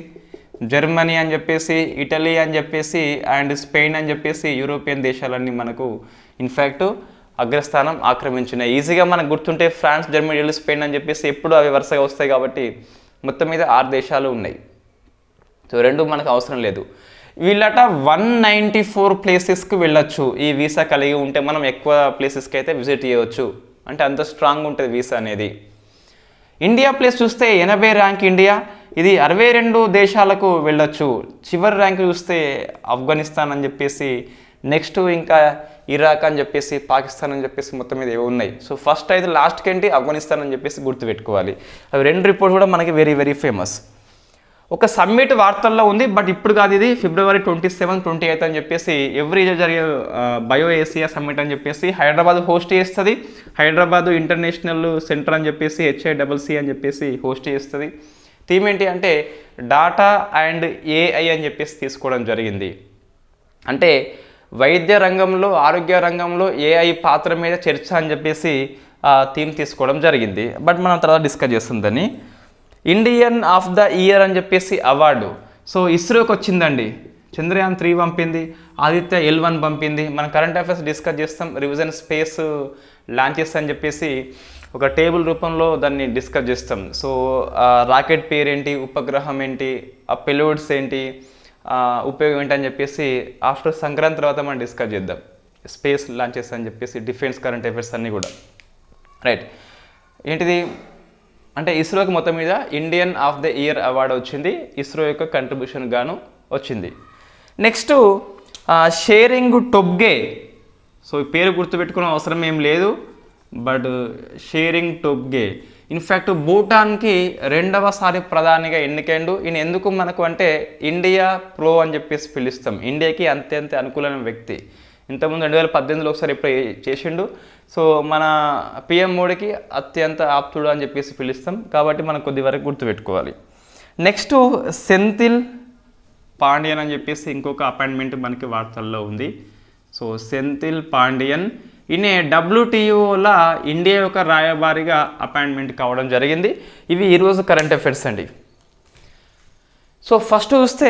జర్మనీ అని చెప్పేసి ఇటలీ అని చెప్పేసి అండ్ స్పెయిన్ అని చెప్పేసి యూరోపియన్ దేశాలన్నీ మనకు ఇన్ఫ్యాక్టు అగ్రస్థానం ఆక్రమించినాయి ఈజీగా మనకు గుర్తుంటే ఫ్రాన్స్ జర్మనీలు స్పెయిన్ అని చెప్పేసి ఎప్పుడు అవి వరుసగా వస్తాయి కాబట్టి మొత్తం మీద ఆరు దేశాలు ఉన్నాయి సో రెండు మనకు అవసరం లేదు వీళ్ళట వన్ నైంటీ ఫోర్ ప్లేసెస్కి వెళ్ళొచ్చు ఈ వీసా కలిగి ఉంటే మనం ఎక్కువ ప్లేసెస్కి అయితే విజిట్ చేయవచ్చు అంటే అంత స్ట్రాంగ్ ఉంటుంది వీసా అనేది ఇండియా ప్లేస్ చూస్తే ఎనభై ర్యాంక్ ఇండియా ఇది అరవై రెండు దేశాలకు వెళ్ళొచ్చు చివరి ర్యాంక్ చూస్తే ఆఫ్ఘనిస్తాన్ అని చెప్పేసి నెక్స్ట్ ఇంకా ఇరాక్ అని చెప్పేసి పాకిస్తాన్ అని చెప్పేసి మొత్తం మీద ఏవో ఉన్నాయి సో ఫస్ట్ అయితే లాస్ట్కి ఏంటి ఆఫ్ఘనిస్తాన్ అని చెప్పేసి గుర్తుపెట్టుకోవాలి అవి రెండు రిపోర్ట్ కూడా మనకి వెరీ వెరీ ఫేమస్ ఒక సమ్మిట్ వార్తల్లో ఉంది బట్ ఇప్పుడు కాదు ఇది February twenty seven twenty eighth అని చెప్పేసి ఎవ్రీ ఇయర్ జరిగే బయో ఏసియా సమ్మిట్ అని చెప్పేసి హైదరాబాద్ హోస్ట్ చేస్తుంది హైదరాబాద్ ఇంటర్నేషనల్ సెంటర్ అని చెప్పేసి హెచ్ఐడబ్ల్యూసి అని చెప్పేసి హోస్ట్ చేస్తుంది థీమ్ ఏంటి అంటే డాటా అండ్ ఏఐ అని చెప్పేసి తీసుకోవడం జరిగింది అంటే వైద్య రంగంలో ఆరోగ్య రంగంలో ఏఐ పాత్ర మీద చర్చ అని చెప్పేసి థీమ్ తీసుకోవడం జరిగింది బట్ మనం తర్వాత డిస్కస్ చేస్తుందని ఇండియన్ ఆఫ్ ద ఇయర్ అని చెప్పేసి అవార్డు సో ఇస్రోకి వచ్చిందండి చంద్రయాన్ త్రీ పంపింది ఆదిత్య ఎల్ వన్ పంపింది మనం కరెంట్ అఫైర్స్ డిస్కస్ చేస్తాం రివిజన్ స్పేస్ లాంచెస్ అని చెప్పేసి ఒక టేబుల్ రూపంలో దాన్ని డిస్కస్ చేస్తాం సో రాకెట్ పేరేంటి ఉపగ్రహం ఏంటి ఆ పెలోడ్స్ ఏంటి ఉపయోగం ఏంటని చెప్పేసి ఆఫ్టర్ సంక్రాంతి తర్వాత మనం డిస్కస్ చేద్దాం స్పేస్ లాంచెస్ అని చెప్పేసి డిఫెన్స్ కరెంట్ అఫైర్స్ అన్నీ కూడా రైట్ ఏంటిది అంటే ఇస్రోకి మొత్తం మీద Indian of the year award వచ్చింది ఇస్రో యొక్క కంట్రిబ్యూషన్ గాను వచ్చింది నెక్స్ట్ షేరింగ్ టొబ్గే సో పేరు గుర్తుపెట్టుకునే అవసరం ఏం లేదు బట్ షేరింగ్ టొబ్గే ఇన్ఫ్యాక్ట్ భూటాన్కి రెండవసారి ప్రధానిగా ఎన్నికైండు ఈయన ఎందుకు మనకు అంటే ఇండియా ప్రో అని చెప్పేసి పిలుస్తాం ఇండియాకి అంత్యంత అనుకూలమైన వ్యక్తి ఇంతకుముందు రెండు వేల పద్దెనిమిదిలో ఒకసారి ఇప్పుడు చేసిండు సో మన పిఎం మోడీకి అత్యంత ఆప్తుడు అని చెప్పేసి పిలుస్తాం కాబట్టి మనం కొద్ది వరకు గుర్తుపెట్టుకోవాలి నెక్స్ట్ సెంతిల్ పాండియన్ అని చెప్పేసి ఇంకొక అపాయింట్మెంట్ మనకి వార్తల్లో ఉంది సో సెంతిల్ పాండియన్ ఈయన డబ్ల్యూటీఓల ఇండియా యొక్క రాయబారిగా అపాయింట్మెంట్ కావడం జరిగింది ఇవి ఈరోజు కరెంట్ అఫైర్స్ అండి సో ఫస్ట్ చూస్తే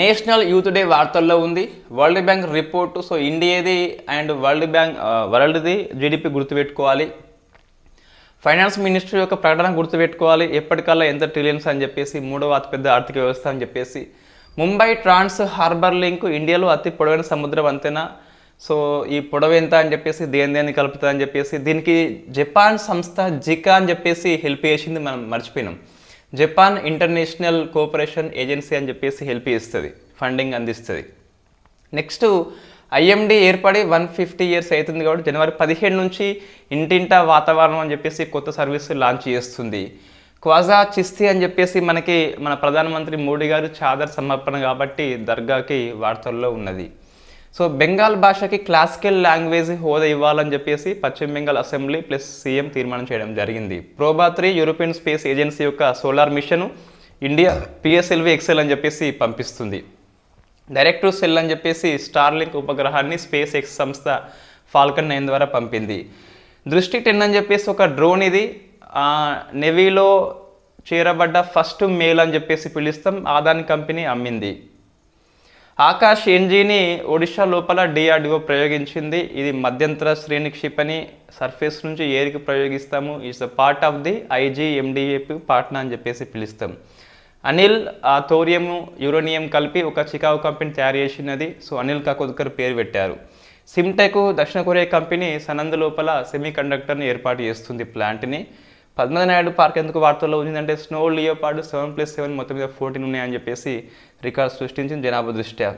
నేషనల్ యూత్ డే వార్తల్లో ఉంది వరల్డ్ బ్యాంక్ రిపోర్టు సో ఇండియాది అండ్ వరల్డ్ బ్యాంక్ వరల్డ్ది జీడిపి గుర్తుపెట్టుకోవాలి ఫైనాన్స్ మినిస్ట్రీ యొక్క ప్రకటన గుర్తుపెట్టుకోవాలి ఎప్పటికల్లా ఎంత ట్రిలియన్స్ అని చెప్పేసి మూడవ అతిపెద్ద ఆర్థిక వ్యవస్థ అని చెప్పేసి ముంబై ట్రాన్స్ హార్బర్ లింక్ ఇండియాలో అతి పొడవైన సముద్ర వంతెన సో ఈ పొడవ ఎంత అని చెప్పేసి దేని దేన్ని కలుపుతా అని చెప్పేసి దీనికి జపాన్ సంస్థ జికా అని చెప్పేసి హెల్ప్ చేసింది మనం మర్చిపోయినాం జపాన్ ఇంటర్నేషనల్ కోఆపరేషన్ ఏజెన్సీ అని చెప్పేసి హెల్ప్ చేస్తుంది ఫండింగ్ అందిస్తుంది నెక్స్ట్ ఐఎండి ఏర్పడి వన్ ఫిఫ్టీ ఇయర్స్ అవుతుంది కాబట్టి జనవరి పదిహేడు నుంచి ఇంటింట వాతావరణం అని చెప్పేసి కొత్త సర్వీస్ లాంచ్ చేస్తుంది క్వాజా చిస్తి అని చెప్పేసి మనకి మన ప్రధానమంత్రి మోడీ గారు చాదర్ సమర్పణ కాబట్టి దర్గాకి వార్తల్లో ఉన్నది సో బెంగాల్ భాషకి క్లాసికల్ లాంగ్వేజ్ హోదా ఇవ్వాలని చెప్పేసి పశ్చిమ బెంగాల్ అసెంబ్లీ ప్లస్ సీఎం తీర్మానం చేయడం జరిగింది ప్రోబాత్రి యూరోపియన్ స్పేస్ ఏజెన్సీ యొక్క solar mission India PSLV XL అని చెప్పేసి పంపిస్తుంది డైరెక్ట్ టు సెల్ అని చెప్పేసి స్టార్లింక్ ఉపగ్రహాన్ని స్పేస్ ఎక్స్ సంస్థ ఫాల్కన్ నైన్ ద్వారా పంపింది దృష్టి టెన్ అని చెప్పేసి ఒక డ్రోన్ ఇది నెవీలో చేరబడ్డ ఫస్ట్ మేల్ అని చెప్పేసి పిలుస్తాం ఆదాని కంపెనీ అమ్మింది ఆకాష్ ఎన్జీని ఒడిషా లోపల డిఆర్డిఓ ప్రయోగించింది ఇది మధ్యంతర శ్రేణి క్షిపణి సర్ఫేస్ నుంచి ఏరికి ప్రయోగిస్తాము it's the part of the IGMDAP పాట్నా అని చెప్పేసి పిలుస్తాం అనిల్ ఆ థోరియము యురేనియం కలిపి ఒక చికావు కంపెనీ తయారు చేసినది సో అనిల్ కాకొద్కర్ పేరు పెట్టారు సిమ్టెక్ దక్షిణ కొరియా కంపెనీ సనంద లోపల సెమీ కండక్టర్ని ఏర్పాటు చేస్తుంది ప్లాంట్ని పద్మనాయుడు పార్క్ ఎందుకు వార్తల్లో ఉందంటే snow leopard seven plus seven మొత్తం మీద ఫోర్టీన్ ఉన్నాయని చెప్పేసి రికార్డ్ సృష్టించింది జనాభా దృష్ట్యా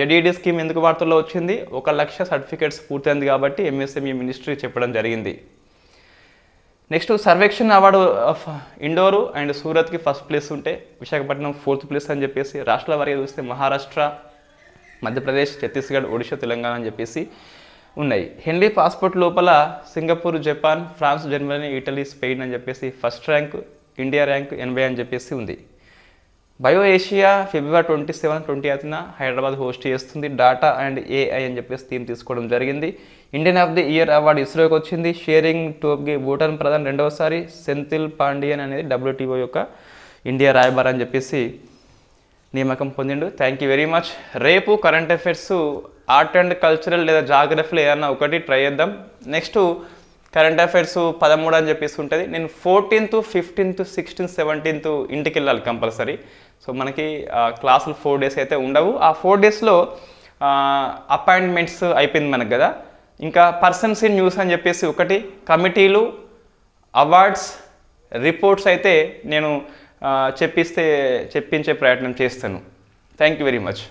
జడిఈడి స్కీమ్ ఎందుకు వార్తల్లో వచ్చింది ఒక లక్ష సర్టిఫికేట్స్ పూర్తయింది కాబట్టి ఎంఎస్ఎంఈ మినిస్ట్రీ చెప్పడం జరిగింది next Survekshan award of Indore and సూరత్కి ఫస్ట్ ప్లేస్ ఉంటే విశాఖపట్నం ఫోర్త్ ప్లేస్ అని చెప్పేసి రాష్ట్రాల వారిగా చూస్తే మహారాష్ట్ర మధ్యప్రదేశ్ ఛత్తీస్గఢ్ ఒడిషా తెలంగాణ అని చెప్పేసి ఉన్నాయి హెన్లీ పాస్పోర్ట్ లోపల Singapore Japan France Germany Italy Spain అని చెప్పేసి ఫస్ట్ ర్యాంక్ ఇండియా ర్యాంక్ ఎనభై అని చెప్పేసి ఉంది bio Asia February twenty seven twenty ఎయిత్న హైదరాబాద్ హోస్ట్ చేస్తుంది డాటా అండ్ ఏఐ అని చెప్పేసి థీమ్ తీసుకోవడం జరిగింది Indian of the year award ఇస్రోకి వచ్చింది షేరింగ్ టోప్కి భూటాన్ ప్రధాని రెండవసారి సెంతిల్ పాండియన్ అనేది డబ్ల్యూటీఓ యొక్క ఇండియా రాయబార్ అని చెప్పేసి నియామకం పొందిండు థ్యాంక్ యూ వెరీ మచ్ రేపు current affairs art and cultural లేదా జాగ్రఫీలో ఏదన్నా ఒకటి ట్రై చేద్దాం నెక్స్ట్ కరెంట్ అఫైర్స్ పదమూడు అని చెప్పేసి ఉంటుంది నేను ఫోర్టీన్త్ ఫిఫ్టీన్త్ సిక్స్టీన్త్ సెవెంటీన్త్ ఇంటికి వెళ్ళాలి కంపల్సరీ సో మనకి క్లాసులు ఫోర్ డేస్ అయితే ఉండవు ఆ ఫోర్ డేస్లో అపాయింట్మెంట్స్ అయిపోయింది మనకు కదా ఇంకా పర్సన్స్ ఇన్ న్యూస్ అని చెప్పేసి ఒకటి కమిటీలు అవార్డ్స్ రిపోర్ట్స్ అయితే నేను చెప్పిస్తే చెప్పించే ప్రయత్నం చేస్తాను థ్యాంక్ యూ వెరీ మచ్